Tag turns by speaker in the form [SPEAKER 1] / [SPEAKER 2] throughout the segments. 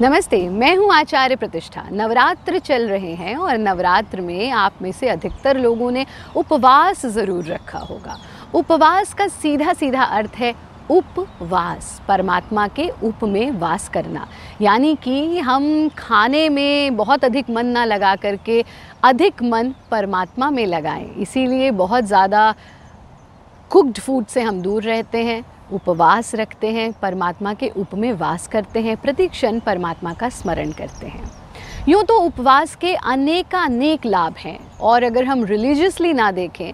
[SPEAKER 1] नमस्ते मैं हूं आचार्य प्रतिष्ठा नवरात्र चल रहे हैं और नवरात्र में आप में से अधिकतर लोगों ने उपवास ज़रूर रखा होगा उपवास का सीधा सीधा अर्थ है उपवास परमात्मा के उप में वास करना यानी कि हम खाने में बहुत अधिक मन ना लगा करके अधिक मन परमात्मा में लगाएं इसीलिए बहुत ज़्यादा कुक्ड फूड से हम दूर रहते हैं उपवास रखते हैं परमात्मा के उप में वास करते हैं प्रतिक्षण परमात्मा का स्मरण करते हैं यूँ तो उपवास के अनेकानेक लाभ हैं और अगर हम रिलीजियसली ना देखें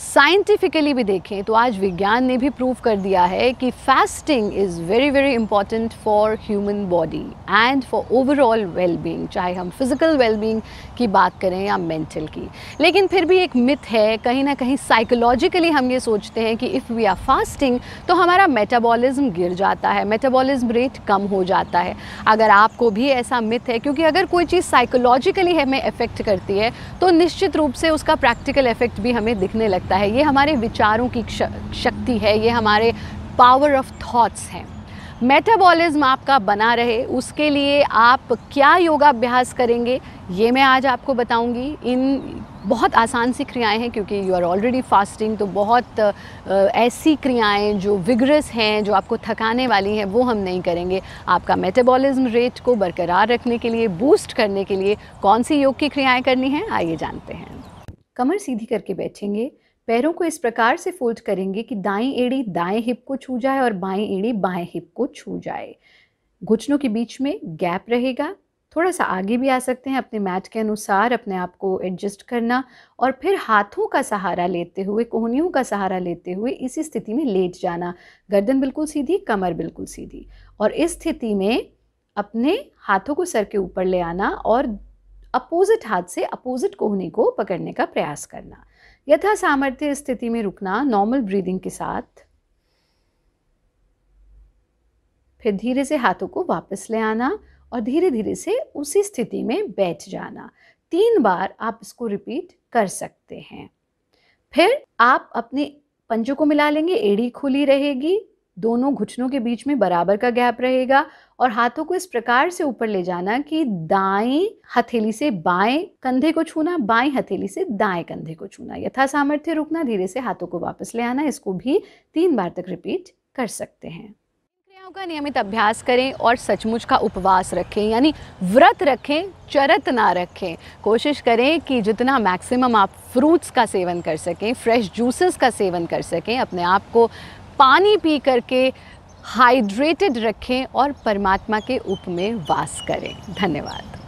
[SPEAKER 1] साइंटिफिकली भी देखें तो आज विज्ञान ने भी प्रूव कर दिया है कि fasting is very very important for human body and for overall wellbeing चाहे हम फिज़िकल वेलबींग की बात करें या मेंटल की लेकिन फिर भी एक मिथ है कहीं ना कहीं साइकोलॉजिकली हम ये सोचते हैं कि इफ़ वी आर फास्टिंग तो हमारा मेटाबॉलिज्म गिर जाता है मेटाबॉलिज्म रेट कम हो जाता है अगर आपको भी ऐसा मिथ है क्योंकि अगर कोई चीज़ साइकोलॉजिकली हमें इफ़ेक्ट करती है तो निश्चित रूप से उसका प्रैक्टिकल इफेक्ट भी हमें दिखने लगता सकता है ये हमारे विचारों की शक्ति है ये हमारे पावर ऑफ थॉट्स हैं मेटाबॉलिज्म आपका बना रहे उसके लिए आप क्या योगाभ्यास करेंगे ये मैं आज आपको बताऊंगी इन बहुत आसान सी क्रियाएं हैं क्योंकि यू आर ऑलरेडी फास्टिंग तो बहुत ऐसी क्रियाएं जो विगरस हैं जो आपको थकाने वाली हैं वो हम नहीं करेंगे आपका मेटाबॉलिज्म रेट को बरकरार रखने के लिए बूस्ट करने के लिए कौन सी योग की क्रियाएं करनी है आइए जानते हैं कमर सीधी करके बैठेंगे पैरों को इस प्रकार से फोल्ड करेंगे कि दाएं एड़ी दाएं हिप को छू जाए और बाएं एड़ी बाएं हिप को छू जाए घुटनों के बीच में गैप रहेगा थोड़ा सा आगे भी आ सकते हैं अपने मैट के अनुसार अपने आप को एडजस्ट करना और फिर हाथों का सहारा लेते हुए कोहनियों का सहारा लेते हुए इसी स्थिति में लेट जाना गर्दन बिल्कुल सीधी कमर बिल्कुल सीधी और इस स्थिति में अपने हाथों को सर के ऊपर ले आना और अपोजिट हाथ से अपोजिट कोहनी को पकड़ने का प्रयास करना यथा सामर्थ्य स्थिति में रुकना नॉर्मल ब्रीदिंग के साथ फिर धीरे से हाथों को वापस ले आना और धीरे धीरे से उसी स्थिति में बैठ जाना तीन बार आप इसको रिपीट कर सकते हैं फिर आप अपने पंजों को मिला लेंगे एड़ी खुली रहेगी दोनों घुटनों के बीच में बराबर का गैप रहेगा और हाथों को इस प्रकार से ऊपर ले जाना कि दाएं हथेली से बाएं कंधे को छूना बाएं हथेली से दाएं कंधे को छूना यथा सामर्थ्य रुकना धीरे से हाथों को वापस ले आना इसको भी तीन बार तक रिपीट कर सकते हैं क्रियाओं का नियमित अभ्यास करें और सचमुच का उपवास रखें यानी व्रत रखें चरत ना रखें कोशिश करें कि जितना मैक्सिमम आप फ्रूट्स का सेवन कर सकें फ्रेश जूसेस का सेवन कर सकें अपने आप को पानी पी करके हाइड्रेटेड रखें और परमात्मा के उप में वास करें धन्यवाद